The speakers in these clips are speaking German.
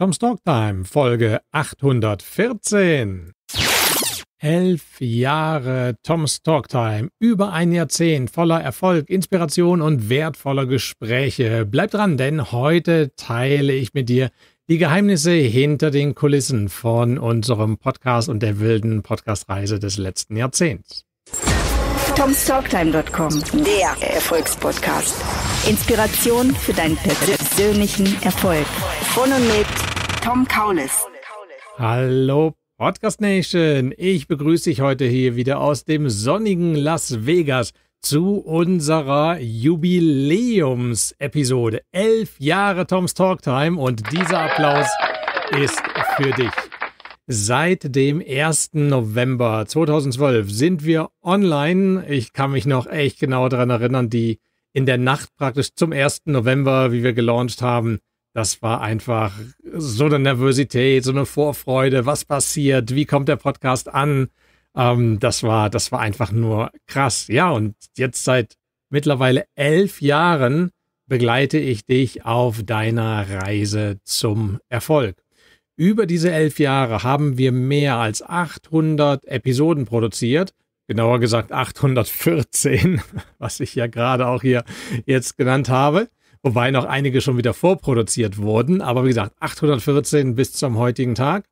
Tom's Talk Time, Folge 814. Elf Jahre Tom's Talk Time, über ein Jahrzehnt voller Erfolg, Inspiration und wertvoller Gespräche. Bleib dran, denn heute teile ich mit dir die Geheimnisse hinter den Kulissen von unserem Podcast und der wilden Podcastreise des letzten Jahrzehnts tomstalktime.com, der Erfolgspodcast. Inspiration für deinen persönlichen Erfolg. Von und mit Tom Kaulis. Hallo Podcast Nation, ich begrüße dich heute hier wieder aus dem sonnigen Las Vegas zu unserer Jubiläumsepisode. Elf Jahre Toms Talktime und dieser Applaus ist für dich. Seit dem 1. November 2012 sind wir online. Ich kann mich noch echt genau daran erinnern, die in der Nacht praktisch zum 1. November, wie wir gelauncht haben. Das war einfach so eine Nervosität, so eine Vorfreude. Was passiert? Wie kommt der Podcast an? Ähm, das war, das war einfach nur krass. Ja, und jetzt seit mittlerweile elf Jahren begleite ich dich auf deiner Reise zum Erfolg. Über diese elf Jahre haben wir mehr als 800 Episoden produziert. Genauer gesagt 814, was ich ja gerade auch hier jetzt genannt habe. Wobei noch einige schon wieder vorproduziert wurden. Aber wie gesagt, 814 bis zum heutigen Tag.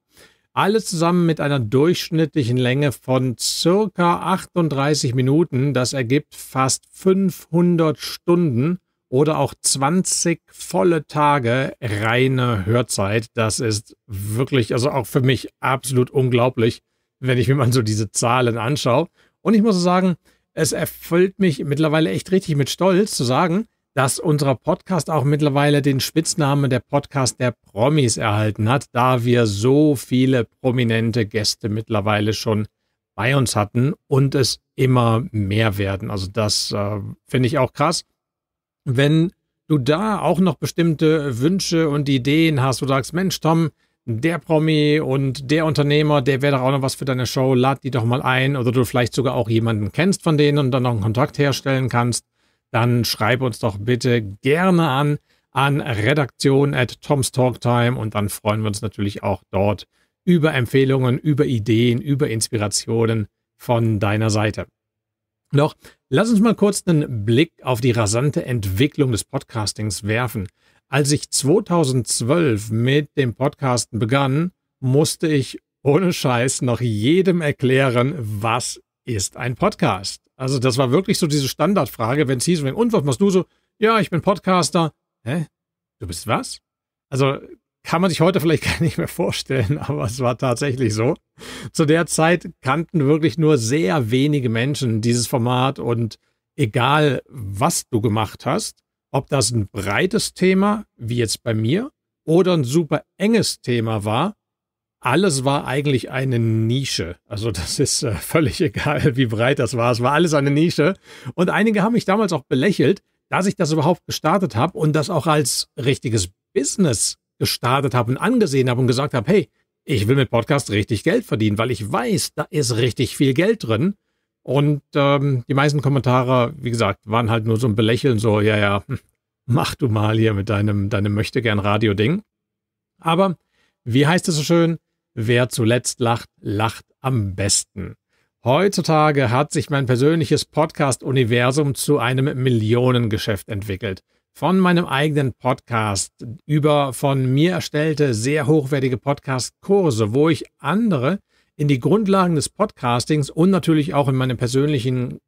Alles zusammen mit einer durchschnittlichen Länge von circa 38 Minuten. Das ergibt fast 500 Stunden oder auch 20 volle Tage reine Hörzeit. Das ist wirklich, also auch für mich absolut unglaublich, wenn ich mir mal so diese Zahlen anschaue. Und ich muss sagen, es erfüllt mich mittlerweile echt richtig mit Stolz zu sagen, dass unser Podcast auch mittlerweile den Spitznamen der Podcast der Promis erhalten hat, da wir so viele prominente Gäste mittlerweile schon bei uns hatten und es immer mehr werden. Also das äh, finde ich auch krass. Wenn du da auch noch bestimmte Wünsche und Ideen hast, du sagst, Mensch, Tom, der Promi und der Unternehmer, der wäre doch auch noch was für deine Show, lad die doch mal ein oder du vielleicht sogar auch jemanden kennst von denen und dann noch einen Kontakt herstellen kannst, dann schreib uns doch bitte gerne an an redaktion at Tom's Talktime und dann freuen wir uns natürlich auch dort über Empfehlungen, über Ideen, über Inspirationen von deiner Seite. Noch Lass uns mal kurz einen Blick auf die rasante Entwicklung des Podcastings werfen. Als ich 2012 mit dem Podcasten begann, musste ich ohne Scheiß noch jedem erklären, was ist ein Podcast? Also das war wirklich so diese Standardfrage, wenn es hieß, und was machst du so? Ja, ich bin Podcaster. Hä? Du bist was? Also kann man sich heute vielleicht gar nicht mehr vorstellen, aber es war tatsächlich so. Zu der Zeit kannten wirklich nur sehr wenige Menschen dieses Format und egal, was du gemacht hast, ob das ein breites Thema, wie jetzt bei mir, oder ein super enges Thema war, alles war eigentlich eine Nische. Also das ist äh, völlig egal, wie breit das war. Es war alles eine Nische. Und einige haben mich damals auch belächelt, dass ich das überhaupt gestartet habe und das auch als richtiges Business gestartet habe und angesehen habe und gesagt habe, hey, ich will mit Podcast richtig Geld verdienen, weil ich weiß, da ist richtig viel Geld drin. Und ähm, die meisten Kommentare, wie gesagt, waren halt nur so ein Belächeln, so, ja, ja, hm, mach du mal hier mit deinem, deinem Möchtegern-Radio-Ding. Aber, wie heißt es so schön? Wer zuletzt lacht, lacht am besten. Heutzutage hat sich mein persönliches Podcast-Universum zu einem Millionengeschäft entwickelt von meinem eigenen Podcast über von mir erstellte sehr hochwertige Podcast-Kurse, wo ich andere in die Grundlagen des Podcastings und natürlich auch in meine persönlichen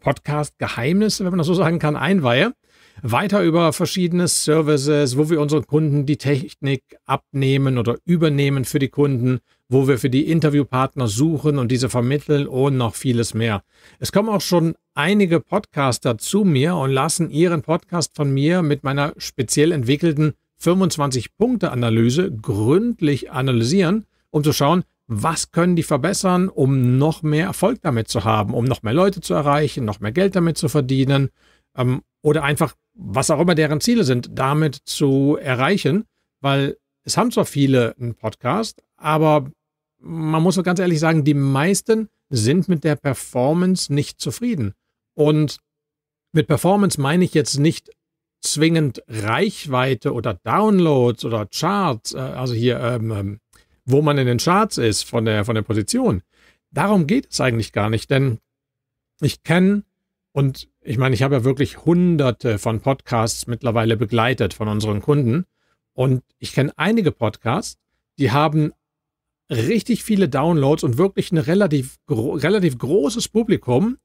Podcast-Geheimnisse, wenn man das so sagen kann, einweihe. Weiter über verschiedene Services, wo wir unseren Kunden die Technik abnehmen oder übernehmen für die Kunden, wo wir für die Interviewpartner suchen und diese vermitteln und noch vieles mehr. Es kommen auch schon einige Podcaster zu mir und lassen ihren Podcast von mir mit meiner speziell entwickelten 25-Punkte-Analyse gründlich analysieren, um zu schauen, was können die verbessern, um noch mehr Erfolg damit zu haben, um noch mehr Leute zu erreichen, noch mehr Geld damit zu verdienen ähm, oder einfach, was auch immer deren Ziele sind, damit zu erreichen, weil es haben zwar viele einen Podcast, aber man muss ganz ehrlich sagen, die meisten sind mit der Performance nicht zufrieden. Und mit Performance meine ich jetzt nicht zwingend Reichweite oder Downloads oder Charts, äh, also hier, ähm, ähm, wo man in den Charts ist von der, von der Position. Darum geht es eigentlich gar nicht, denn ich kenne und ich meine, ich habe ja wirklich hunderte von Podcasts mittlerweile begleitet von unseren Kunden und ich kenne einige Podcasts, die haben richtig viele Downloads und wirklich ein relativ, relativ großes Publikum,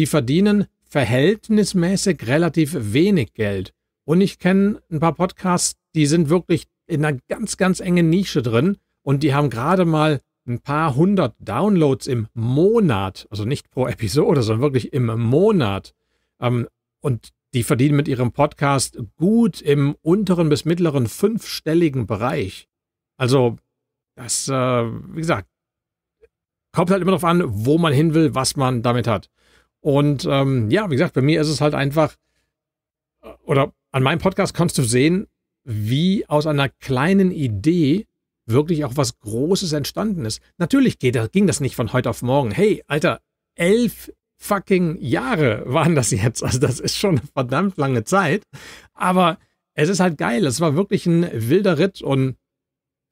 die verdienen verhältnismäßig relativ wenig Geld. Und ich kenne ein paar Podcasts, die sind wirklich in einer ganz, ganz engen Nische drin und die haben gerade mal ein paar hundert Downloads im Monat, also nicht pro Episode, sondern wirklich im Monat. Ähm, und die verdienen mit ihrem Podcast gut im unteren bis mittleren fünfstelligen Bereich. Also, das, äh, wie gesagt, kommt halt immer darauf an, wo man hin will, was man damit hat. Und ähm, ja, wie gesagt, bei mir ist es halt einfach, äh, oder an meinem Podcast kannst du sehen, wie aus einer kleinen Idee wirklich auch was Großes entstanden ist. Natürlich geht, ging das nicht von heute auf morgen. Hey, Alter, elf fucking Jahre waren das jetzt. Also das ist schon eine verdammt lange Zeit. Aber es ist halt geil. Es war wirklich ein wilder Ritt und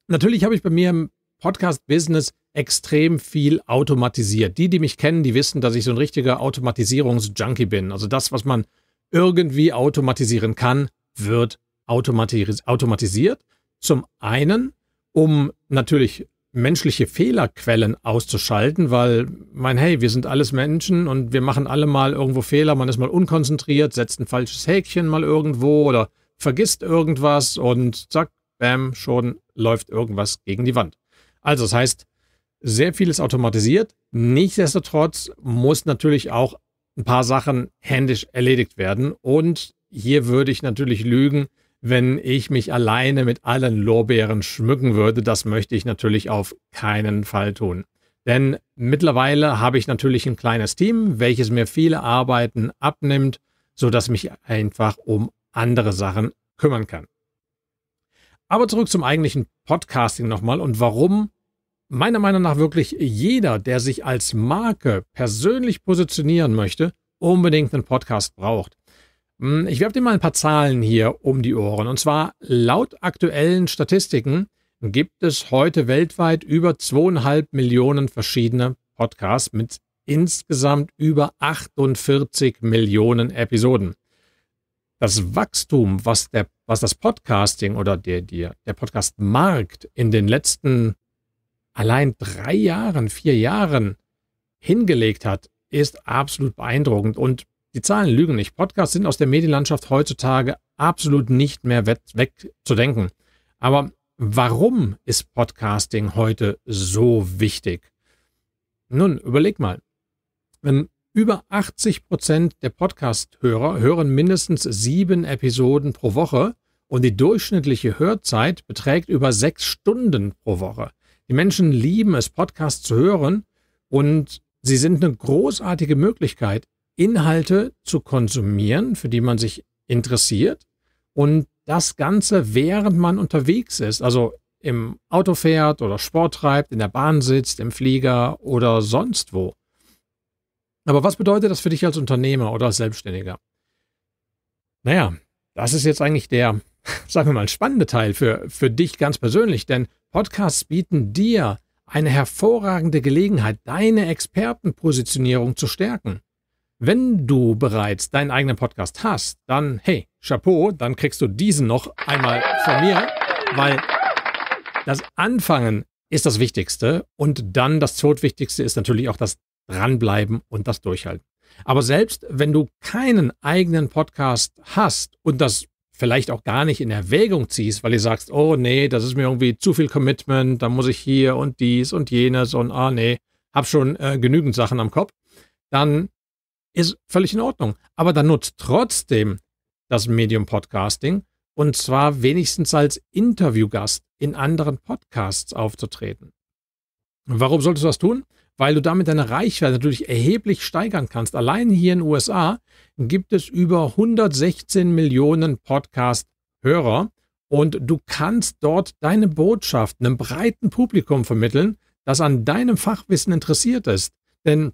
natürlich habe ich bei mir Podcast-Business extrem viel automatisiert. Die, die mich kennen, die wissen, dass ich so ein richtiger Automatisierungsjunkie bin. Also das, was man irgendwie automatisieren kann, wird automatisiert. Zum einen, um natürlich menschliche Fehlerquellen auszuschalten, weil mein, hey, wir sind alles Menschen und wir machen alle mal irgendwo Fehler, man ist mal unkonzentriert, setzt ein falsches Häkchen mal irgendwo oder vergisst irgendwas und zack, bam, schon läuft irgendwas gegen die Wand. Also das heißt, sehr vieles automatisiert. Nichtsdestotrotz muss natürlich auch ein paar Sachen händisch erledigt werden. Und hier würde ich natürlich lügen, wenn ich mich alleine mit allen Lorbeeren schmücken würde. Das möchte ich natürlich auf keinen Fall tun. Denn mittlerweile habe ich natürlich ein kleines Team, welches mir viele Arbeiten abnimmt, sodass mich einfach um andere Sachen kümmern kann. Aber zurück zum eigentlichen Podcasting nochmal und warum meiner Meinung nach wirklich jeder, der sich als Marke persönlich positionieren möchte, unbedingt einen Podcast braucht. Hm, ich werfe dir mal ein paar Zahlen hier um die Ohren. Und zwar laut aktuellen Statistiken gibt es heute weltweit über zweieinhalb Millionen verschiedene Podcasts mit insgesamt über 48 Millionen Episoden. Das Wachstum, was der was das Podcasting oder der, der, der Podcast-Markt in den letzten allein drei Jahren, vier Jahren hingelegt hat, ist absolut beeindruckend. Und die Zahlen lügen nicht. Podcasts sind aus der Medienlandschaft heutzutage absolut nicht mehr wegzudenken. Aber warum ist Podcasting heute so wichtig? Nun, überleg mal. Wenn über 80 Prozent der Podcast-Hörer hören mindestens sieben Episoden pro Woche, und die durchschnittliche Hörzeit beträgt über sechs Stunden pro Woche. Die Menschen lieben es, Podcasts zu hören und sie sind eine großartige Möglichkeit, Inhalte zu konsumieren, für die man sich interessiert und das Ganze, während man unterwegs ist, also im Auto fährt oder Sport treibt, in der Bahn sitzt, im Flieger oder sonst wo. Aber was bedeutet das für dich als Unternehmer oder als Selbstständiger? Naja, das ist jetzt eigentlich der sagen wir mal, spannende Teil für, für dich ganz persönlich, denn Podcasts bieten dir eine hervorragende Gelegenheit, deine Expertenpositionierung zu stärken. Wenn du bereits deinen eigenen Podcast hast, dann, hey, Chapeau, dann kriegst du diesen noch einmal von mir, weil das Anfangen ist das Wichtigste und dann das zweitwichtigste ist natürlich auch das Dranbleiben und das Durchhalten. Aber selbst wenn du keinen eigenen Podcast hast und das vielleicht auch gar nicht in Erwägung ziehst, weil du sagst, oh nee, das ist mir irgendwie zu viel Commitment, da muss ich hier und dies und jenes und ah nee, hab schon äh, genügend Sachen am Kopf, dann ist völlig in Ordnung. Aber dann nutzt trotzdem das Medium Podcasting und zwar wenigstens als Interviewgast in anderen Podcasts aufzutreten. Warum solltest du das tun? weil du damit deine Reichweite natürlich erheblich steigern kannst. Allein hier in den USA gibt es über 116 Millionen Podcast-Hörer und du kannst dort deine Botschaft einem breiten Publikum vermitteln, das an deinem Fachwissen interessiert ist. Denn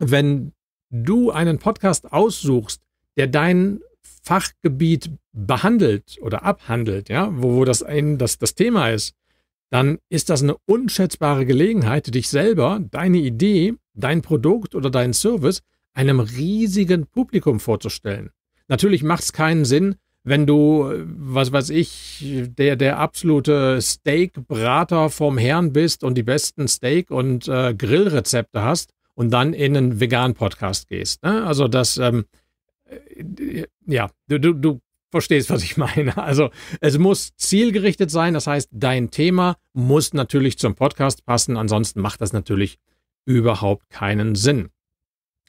wenn du einen Podcast aussuchst, der dein Fachgebiet behandelt oder abhandelt, ja, wo, wo das, ein, das, das Thema ist, dann ist das eine unschätzbare Gelegenheit, dich selber, deine Idee, dein Produkt oder deinen Service einem riesigen Publikum vorzustellen. Natürlich macht es keinen Sinn, wenn du, äh, was weiß ich, der, der absolute Steakbrater vom Herrn bist und die besten Steak- und äh, Grillrezepte hast und dann in einen veganen Podcast gehst. Ne? Also das, ähm, äh, ja, du, du, du verstehst, was ich meine. Also es muss zielgerichtet sein. Das heißt, dein Thema muss natürlich zum Podcast passen. Ansonsten macht das natürlich überhaupt keinen Sinn.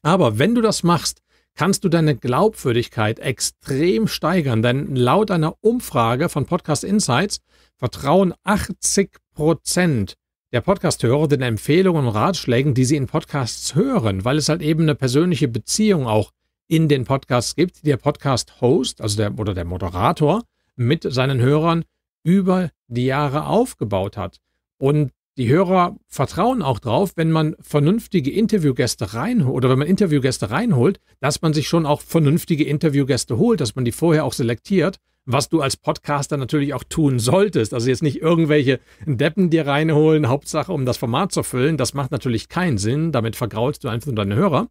Aber wenn du das machst, kannst du deine Glaubwürdigkeit extrem steigern. Denn laut einer Umfrage von Podcast Insights vertrauen 80 Prozent der Podcasthörer den Empfehlungen und Ratschlägen, die sie in Podcasts hören, weil es halt eben eine persönliche Beziehung auch in den Podcasts gibt, die der Podcast-Host, also der oder der Moderator, mit seinen Hörern über die Jahre aufgebaut hat. Und die Hörer vertrauen auch drauf, wenn man vernünftige Interviewgäste reinholt oder wenn man Interviewgäste reinholt, dass man sich schon auch vernünftige Interviewgäste holt, dass man die vorher auch selektiert, was du als Podcaster natürlich auch tun solltest. Also jetzt nicht irgendwelche Deppen dir reinholen, Hauptsache, um das Format zu füllen. Das macht natürlich keinen Sinn. Damit vergraulst du einfach deine Hörer.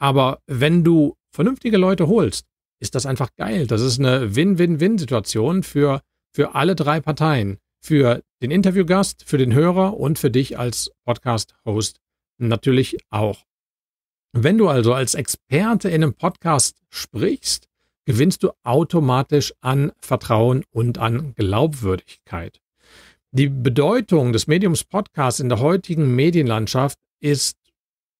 Aber wenn du vernünftige Leute holst, ist das einfach geil. Das ist eine Win-Win-Win-Situation für, für alle drei Parteien. Für den Interviewgast, für den Hörer und für dich als Podcast-Host natürlich auch. Wenn du also als Experte in einem Podcast sprichst, gewinnst du automatisch an Vertrauen und an Glaubwürdigkeit. Die Bedeutung des Mediums Podcast in der heutigen Medienlandschaft ist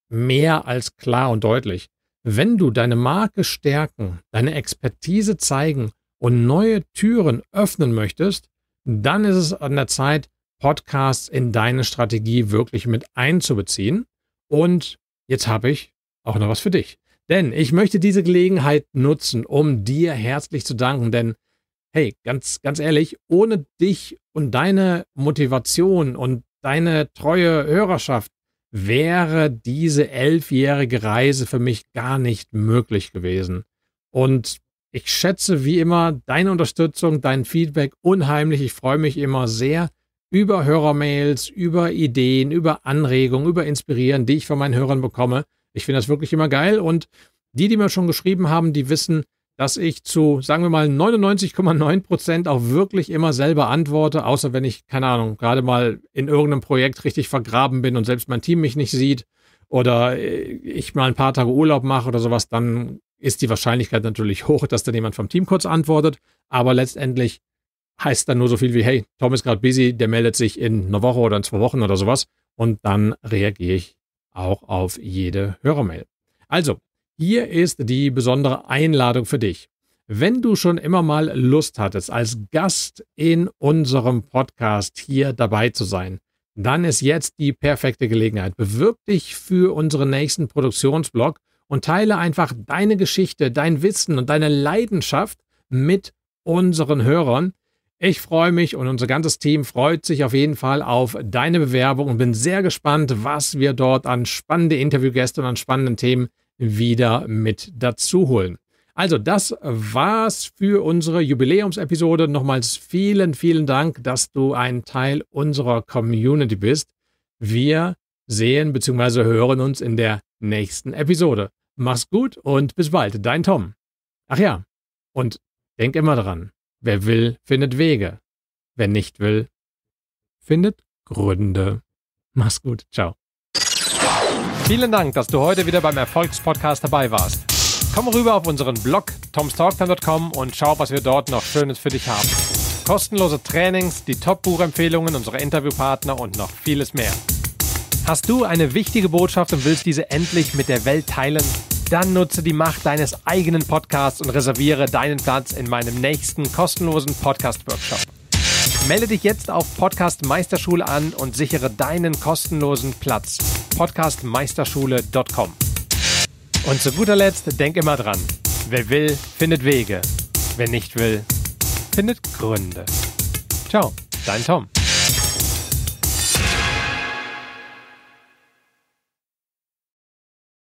mehr als klar und deutlich. Wenn du deine Marke stärken, deine Expertise zeigen und neue Türen öffnen möchtest, dann ist es an der Zeit, Podcasts in deine Strategie wirklich mit einzubeziehen. Und jetzt habe ich auch noch was für dich. Denn ich möchte diese Gelegenheit nutzen, um dir herzlich zu danken. Denn, hey, ganz, ganz ehrlich, ohne dich und deine Motivation und deine treue Hörerschaft wäre diese elfjährige Reise für mich gar nicht möglich gewesen. Und ich schätze wie immer deine Unterstützung, dein Feedback unheimlich. Ich freue mich immer sehr über Hörermails, über Ideen, über Anregungen, über Inspirieren, die ich von meinen Hörern bekomme. Ich finde das wirklich immer geil. Und die, die mir schon geschrieben haben, die wissen, dass ich zu, sagen wir mal, 99,9 Prozent auch wirklich immer selber antworte, außer wenn ich, keine Ahnung, gerade mal in irgendeinem Projekt richtig vergraben bin und selbst mein Team mich nicht sieht oder äh, ich mal ein paar Tage Urlaub mache oder sowas, dann ist die Wahrscheinlichkeit natürlich hoch, dass dann jemand vom Team kurz antwortet. Aber letztendlich heißt dann nur so viel wie, hey, Tom ist gerade busy, der meldet sich in einer Woche oder in zwei Wochen oder sowas. Und dann reagiere ich auch auf jede Hörermail. Also, hier ist die besondere Einladung für dich. Wenn du schon immer mal Lust hattest, als Gast in unserem Podcast hier dabei zu sein, dann ist jetzt die perfekte Gelegenheit. Bewirb dich für unseren nächsten Produktionsblog und teile einfach deine Geschichte, dein Wissen und deine Leidenschaft mit unseren Hörern. Ich freue mich und unser ganzes Team freut sich auf jeden Fall auf deine Bewerbung und bin sehr gespannt, was wir dort an spannende Interviewgäste und an spannenden Themen wieder mit dazu holen. Also, das war's für unsere Jubiläumsepisode. Nochmals vielen, vielen Dank, dass du ein Teil unserer Community bist. Wir sehen bzw. hören uns in der nächsten Episode. Mach's gut und bis bald, dein Tom. Ach ja, und denk immer dran, wer will, findet Wege. Wer nicht will, findet Gründe. Mach's gut, ciao. Vielen Dank, dass du heute wieder beim Erfolgspodcast dabei warst. Komm rüber auf unseren Blog tomstalktime.com und schau, was wir dort noch Schönes für dich haben. Kostenlose Trainings, die Top-Buchempfehlungen unserer Interviewpartner und noch vieles mehr. Hast du eine wichtige Botschaft und willst diese endlich mit der Welt teilen? Dann nutze die Macht deines eigenen Podcasts und reserviere deinen Platz in meinem nächsten kostenlosen Podcast-Workshop. Melde dich jetzt auf Podcast Meisterschule an und sichere deinen kostenlosen Platz. podcastmeisterschule.com. Und zu guter Letzt, denk immer dran. Wer will, findet Wege. Wer nicht will, findet Gründe. Ciao, dein Tom.